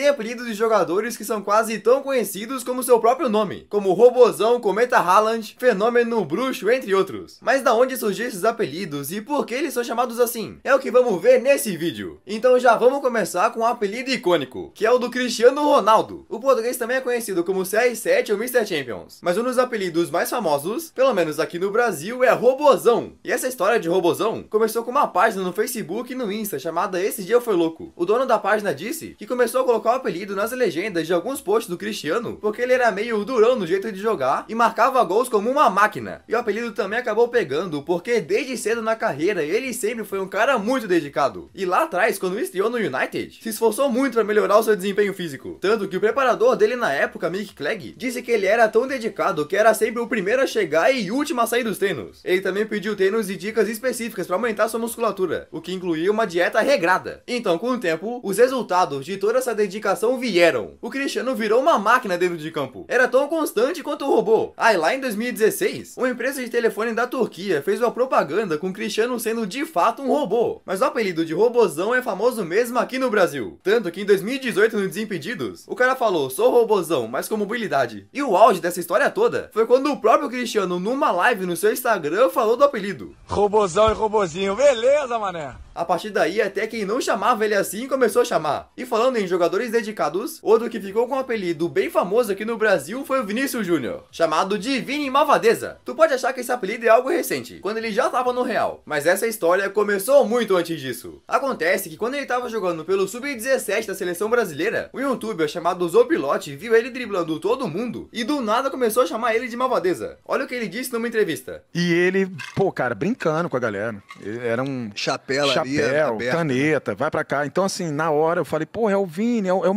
tem apelidos de jogadores que são quase tão conhecidos como seu próprio nome, como Robozão, Cometa Haaland, Fenômeno Bruxo, entre outros. Mas da onde surgiram esses apelidos e por que eles são chamados assim? É o que vamos ver nesse vídeo. Então já vamos começar com um apelido icônico, que é o do Cristiano Ronaldo. O português também é conhecido como CR7 ou Mr. Champions, mas um dos apelidos mais famosos, pelo menos aqui no Brasil, é Robozão. E essa história de Robozão começou com uma página no Facebook e no Insta chamada Esse Dia Foi Louco. O dono da página disse que começou a colocar colocar o apelido nas legendas de alguns posts do Cristiano, porque ele era meio durão no jeito de jogar e marcava gols como uma máquina. E o apelido também acabou pegando, porque desde cedo na carreira ele sempre foi um cara muito dedicado. E lá atrás, quando estreou no United, se esforçou muito para melhorar o seu desempenho físico. Tanto que o preparador dele na época, Mick Clegg, disse que ele era tão dedicado que era sempre o primeiro a chegar e último a sair dos treinos. Ele também pediu treinos e dicas específicas para aumentar sua musculatura, o que incluía uma dieta regrada. Então, com o tempo, os resultados de toda essa dedicação indicação vieram. O Cristiano virou uma máquina dentro de campo. Era tão constante quanto o robô. Aí lá em 2016, uma empresa de telefone da Turquia fez uma propaganda com o Cristiano sendo de fato um robô. Mas o apelido de robozão é famoso mesmo aqui no Brasil. Tanto que em 2018, no Desimpedidos, o cara falou, sou robozão, mas com mobilidade. E o auge dessa história toda foi quando o próprio Cristiano, numa live no seu Instagram, falou do apelido. Robozão e robozinho, beleza, mané? A partir daí, até quem não chamava ele assim começou a chamar. E falando em jogadores dedicados, outro que ficou com um apelido bem famoso aqui no Brasil foi o Vinícius Júnior, chamado de Vini Malvadeza. Tu pode achar que esse apelido é algo recente, quando ele já estava no Real, mas essa história começou muito antes disso. Acontece que quando ele estava jogando pelo Sub-17 da seleção brasileira, um youtuber chamado Zopilote viu ele driblando todo mundo e do nada começou a chamar ele de Malvadeza. Olha o que ele disse numa entrevista. E ele, pô, cara, brincando com a galera. Ele era um chapéu. chapela né? papel, tá aberta, né? caneta, né? vai para cá. Então, assim, na hora eu falei, pô, é o Vini, é, o, é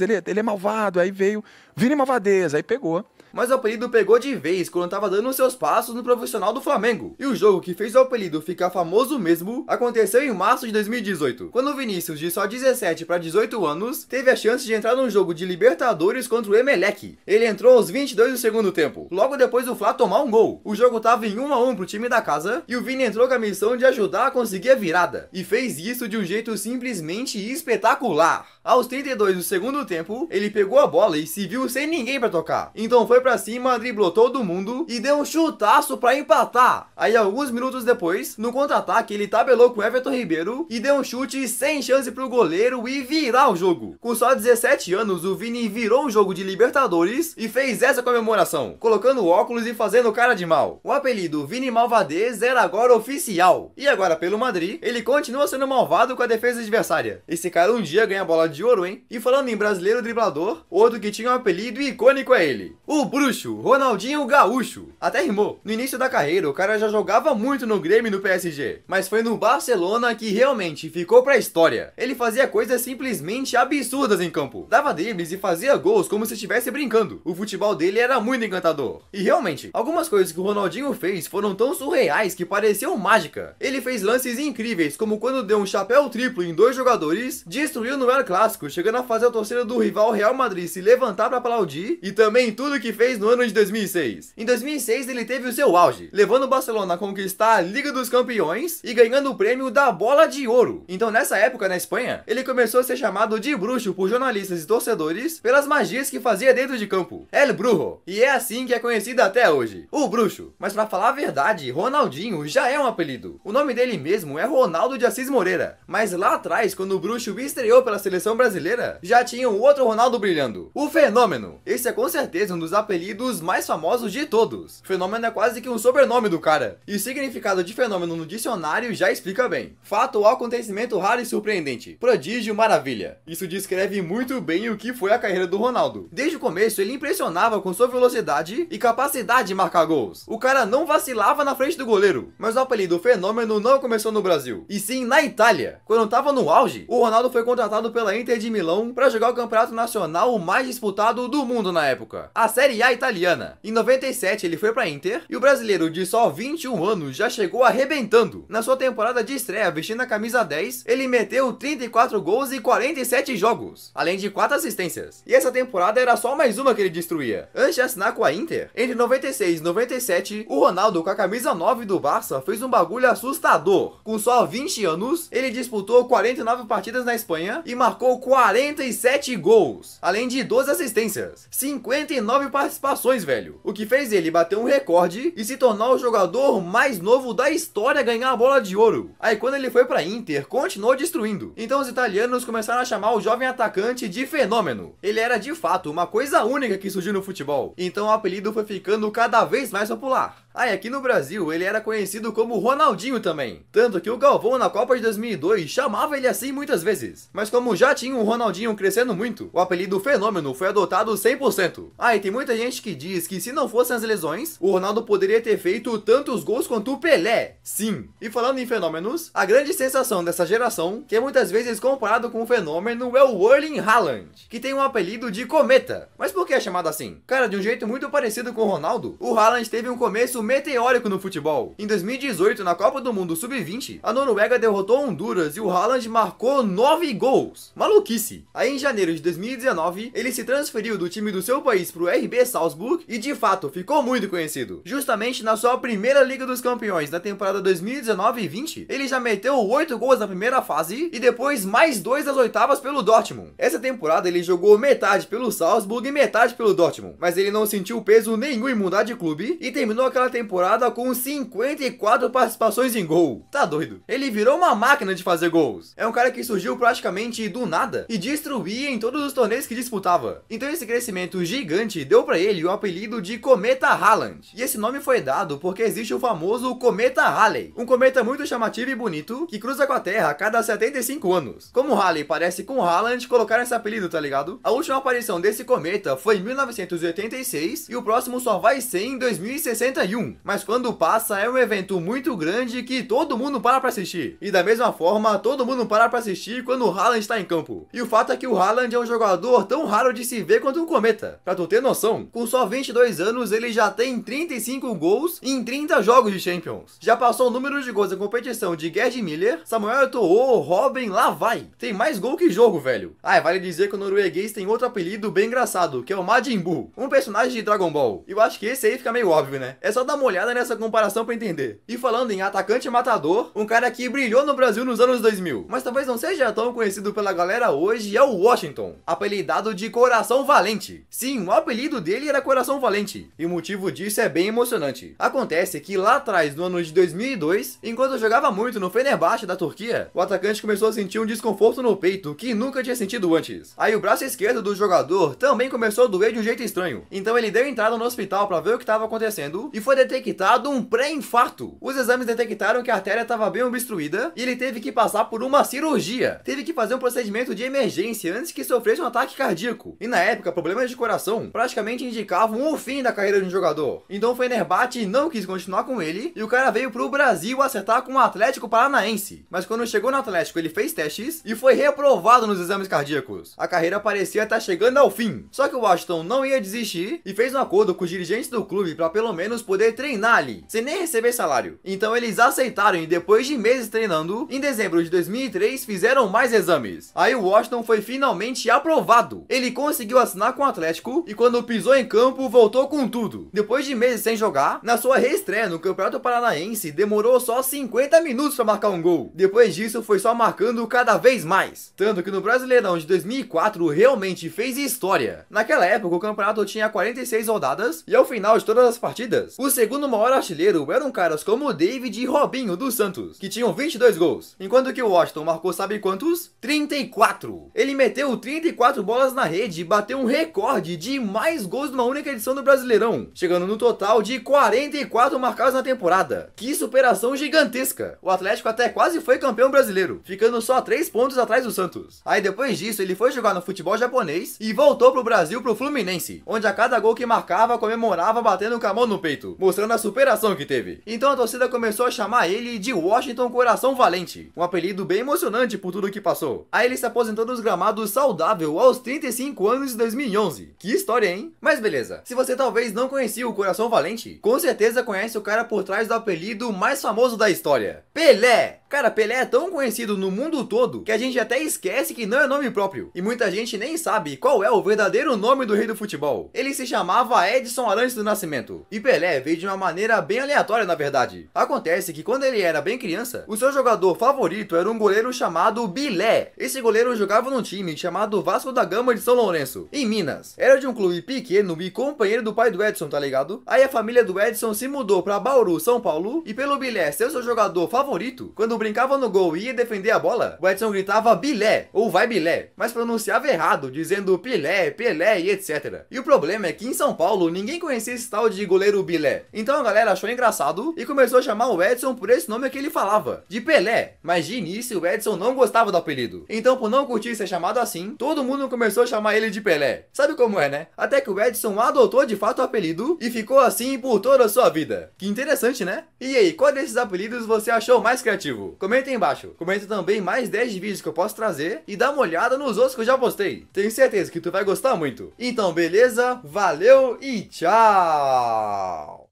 ele, é, ele é malvado. Aí veio, Vini Mavadez aí pegou. Mas o apelido pegou de vez quando estava dando seus passos no profissional do Flamengo. E o jogo que fez o apelido ficar famoso mesmo aconteceu em março de 2018, quando o Vinícius, de só 17 para 18 anos, teve a chance de entrar num jogo de Libertadores contra o Emelec. Ele entrou aos 22 do segundo tempo, logo depois do Flá tomar um gol. O jogo estava em 1 a 1 pro time da casa e o Vini entrou com a missão de ajudar a conseguir a virada. E fez isso de um jeito simplesmente espetacular. Aos 32 do segundo tempo, ele pegou a bola e se viu sem ninguém para tocar. Então foi para cima, driblou todo mundo e deu um chutaço para empatar. Aí alguns minutos depois, no contra-ataque, ele tabelou com Everton Ribeiro e deu um chute sem chance pro goleiro e virar o jogo. Com só 17 anos, o Vini virou um jogo de Libertadores e fez essa comemoração, colocando óculos e fazendo cara de mal. O apelido Vini Malvadez era agora oficial. E agora pelo Madrid, ele continua sendo malvado com a defesa adversária. Esse cara um dia ganha a bola de ouro, hein? E falando em brasileiro driblador, outro que tinha um apelido icônico é ele. O bruxo, Ronaldinho Gaúcho. Até rimou. No início da carreira, o cara já jogava muito no Grêmio e no PSG. Mas foi no Barcelona que realmente ficou pra história. Ele fazia coisas simplesmente absurdas em campo. Dava dribles e fazia gols como se estivesse brincando. O futebol dele era muito encantador. E realmente, algumas coisas que o Ronaldinho fez foram tão surreais que pareceu mágica. Ele fez lances incríveis, como quando deu um chapéu triplo em dois jogadores, destruiu no Air Class clássico, chegando a fazer a torcida do rival Real Madrid se levantar para aplaudir e também tudo que fez no ano de 2006. Em 2006 ele teve o seu auge, levando o Barcelona a conquistar a Liga dos Campeões e ganhando o prêmio da Bola de Ouro. Então nessa época na Espanha, ele começou a ser chamado de bruxo por jornalistas e torcedores pelas magias que fazia dentro de campo. El Brujo. E é assim que é conhecido até hoje, o bruxo. Mas para falar a verdade, Ronaldinho já é um apelido. O nome dele mesmo é Ronaldo de Assis Moreira. Mas lá atrás, quando o bruxo estreou pela seleção seleção brasileira, já tinha um outro Ronaldo brilhando, o Fenômeno. Esse é com certeza um dos apelidos mais famosos de todos. Fenômeno é quase que um sobrenome do cara, e o significado de fenômeno no dicionário já explica bem. Fato ou acontecimento raro e surpreendente, prodígio, maravilha. Isso descreve muito bem o que foi a carreira do Ronaldo. Desde o começo, ele impressionava com sua velocidade e capacidade de marcar gols. O cara não vacilava na frente do goleiro, mas o apelido Fenômeno não começou no Brasil, e sim na Itália. Quando estava no auge, o Ronaldo foi contratado pela Inter de Milão para jogar o Campeonato Nacional mais disputado do mundo na época, a Série A italiana. Em 97 ele foi para Inter e o brasileiro de só 21 anos já chegou arrebentando. Na sua temporada de estreia vestindo a camisa 10, ele meteu 34 gols em 47 jogos, além de 4 assistências. E essa temporada era só mais uma que ele destruía. Antes de assinar com a Inter, entre 96 e 97, o Ronaldo com a camisa 9 do Barça fez um bagulho assustador. Com só 20 anos, ele disputou 49 partidas na Espanha e marcou marcou 47 gols, além de 12 assistências, 59 participações, velho. O que fez ele bater um recorde e se tornar o jogador mais novo da história a ganhar a bola de ouro. Aí quando ele foi pra Inter, continuou destruindo. Então os italianos começaram a chamar o jovem atacante de fenômeno. Ele era de fato uma coisa única que surgiu no futebol. Então o apelido foi ficando cada vez mais popular. Ah, e aqui no Brasil ele era conhecido como Ronaldinho também, tanto que o Galvão na Copa de 2002 chamava ele assim muitas vezes. Mas como já tinha o Ronaldinho crescendo muito, o apelido Fenômeno foi adotado 100%. Ah, e tem muita gente que diz que se não fossem as lesões, o Ronaldo poderia ter feito tantos gols quanto o Pelé. Sim. E falando em fenômenos, a grande sensação dessa geração, que é muitas vezes comparado com o Fenômeno, é o Erling Haaland, que tem um apelido de Cometa. Mas por que é chamado assim? Cara, de um jeito muito parecido com o Ronaldo, o Haaland teve um começo sucesso meteórico no futebol. Em 2018, na Copa do Mundo Sub-20, a Noruega derrotou Honduras e o Haaland marcou 9 gols. Maluquice! Aí em janeiro de 2019, ele se transferiu do time do seu país para o RB Salzburg e de fato ficou muito conhecido. Justamente na sua primeira Liga dos Campeões, na temporada 2019 e 20, ele já meteu 8 gols na primeira fase e depois mais 2 nas oitavas pelo Dortmund. Essa temporada ele jogou metade pelo Salzburg e metade pelo Dortmund, mas ele não sentiu peso nenhum em mudar de clube e terminou aquela temporada com 54 participações em gol. Tá doido? Ele virou uma máquina de fazer gols. É um cara que surgiu praticamente do nada e destruía em todos os torneios que disputava. Então esse crescimento gigante deu para ele o apelido de Cometa Haaland. E esse nome foi dado porque existe o famoso Cometa Halley, um cometa muito chamativo e bonito que cruza com a Terra a cada 75 anos. Como Halley parece com Haaland, colocaram esse apelido, tá ligado? A última aparição desse cometa foi em 1986 e o próximo só vai ser em 2061 nenhum. Mas quando passa, é um evento muito grande que todo mundo para pra assistir. E da mesma forma, todo mundo para pra assistir quando o Haaland está em campo. E o fato é que o Haaland é um jogador tão raro de se ver quanto um cometa. Pra tu ter noção, com só 22 anos, ele já tem 35 gols em 30 jogos de Champions. Já passou o número de gols da competição de Gerd Miller, Samuel Eto'o, Robin, lá vai. Tem mais gol que jogo, velho. Ah, vale dizer que o norueguês tem outro apelido bem engraçado, que é o Majin Buu, um personagem de Dragon Ball. E Eu acho que esse aí fica meio óbvio, né? É só dar dar uma olhada nessa comparação para entender. E falando em atacante matador, um cara que brilhou no Brasil nos anos 2000, mas talvez não seja tão conhecido pela galera hoje, é o Washington, apelidado de Coração Valente. Sim, o apelido dele era Coração Valente, e o motivo disso é bem emocionante. Acontece que lá atrás, no ano de 2002, enquanto jogava muito no Fenerbahçe da Turquia, o atacante começou a sentir um desconforto no peito que nunca tinha sentido antes. Aí o braço esquerdo do jogador também começou a doer de um jeito estranho, então ele deu entrada no hospital para ver o que estava acontecendo e foi detectado um pré-infarto. Os exames detectaram que a artéria estava bem obstruída e ele teve que passar por uma cirurgia. Teve que fazer um procedimento de emergência antes que sofresse um ataque cardíaco. E na época, problemas de coração praticamente indicavam o fim da carreira de um jogador. Então o Fenerbahçe não quis continuar com ele e o cara veio pro Brasil acertar com o Atlético Paranaense. Mas quando chegou no Atlético, ele fez testes e foi reprovado nos exames cardíacos. A carreira parecia estar chegando ao fim. Só que o Washington não ia desistir e fez um acordo com os dirigentes do clube para pelo menos poder treinar ali, sem nem receber salário. Então eles aceitaram e depois de meses treinando, em dezembro de 2003 fizeram mais exames. Aí o Washington foi finalmente aprovado. Ele conseguiu assinar com o Atlético e quando pisou em campo voltou com tudo. Depois de meses sem jogar, na sua reestreia no Campeonato Paranaense demorou só 50 minutos para marcar um gol. Depois disso foi só marcando cada vez mais. Tanto que no Brasileirão de 2004 realmente fez história. Naquela época o campeonato tinha 46 rodadas e ao final de todas as partidas, o segundo maior artilheiro eram caras como David e Robinho dos Santos, que tinham 22 gols, enquanto que o Washington marcou sabe quantos? 34. Ele meteu 34 bolas na rede e bateu um recorde de mais gols numa única edição do Brasileirão, chegando no total de 44 marcados na temporada. Que superação gigantesca! O Atlético até quase foi campeão brasileiro, ficando só 3 pontos atrás do Santos. Aí depois disso, ele foi jogar no futebol japonês e voltou pro Brasil pro Fluminense, onde a cada gol que marcava comemorava batendo com a mão no peito mostrando a superação que teve. Então a torcida começou a chamar ele de Washington Coração Valente, um apelido bem emocionante por tudo que passou. Aí ele se aposentou dos gramados saudável aos 35 anos de 2011. Que história, hein? Mas beleza, se você talvez não conhecia o Coração Valente, com certeza conhece o cara por trás do apelido mais famoso da história, Pelé! Cara, Pelé é tão conhecido no mundo todo que a gente até esquece que não é nome próprio. E muita gente nem sabe qual é o verdadeiro nome do rei do futebol. Ele se chamava Edson Arantes do Nascimento. E Pelé veio de uma maneira bem aleatória, na verdade. Acontece que quando ele era bem criança, o seu jogador favorito era um goleiro chamado Bilé. Esse goleiro jogava num time chamado Vasco da Gama de São Lourenço, em Minas. Era de um clube pequeno e companheiro do pai do Edson, tá ligado? Aí a família do Edson se mudou pra Bauru, São Paulo, e pelo Bilé ser seu jogador favorito, quando brincava no gol e ia defender a bola, o Edson gritava bilé ou vai bilé, mas pronunciava errado, dizendo pilé, pelé e etc. E o problema é que em São Paulo ninguém conhecia esse tal de goleiro bilé. Então a galera achou engraçado e começou a chamar o Edson por esse nome que ele falava, de Pelé. Mas de início o Edson não gostava do apelido. Então por não curtir ser chamado assim, todo mundo começou a chamar ele de Pelé. Sabe como é, né? Até que o Edson adotou de fato o apelido e ficou assim por toda a sua vida. Que interessante, né? E aí, qual desses apelidos você achou mais criativo? Comenta aí embaixo. Comenta também mais 10 vídeos que eu posso trazer e dá uma olhada nos outros que eu já postei. Tenho certeza que tu vai gostar muito. Então, beleza? Valeu e tchau!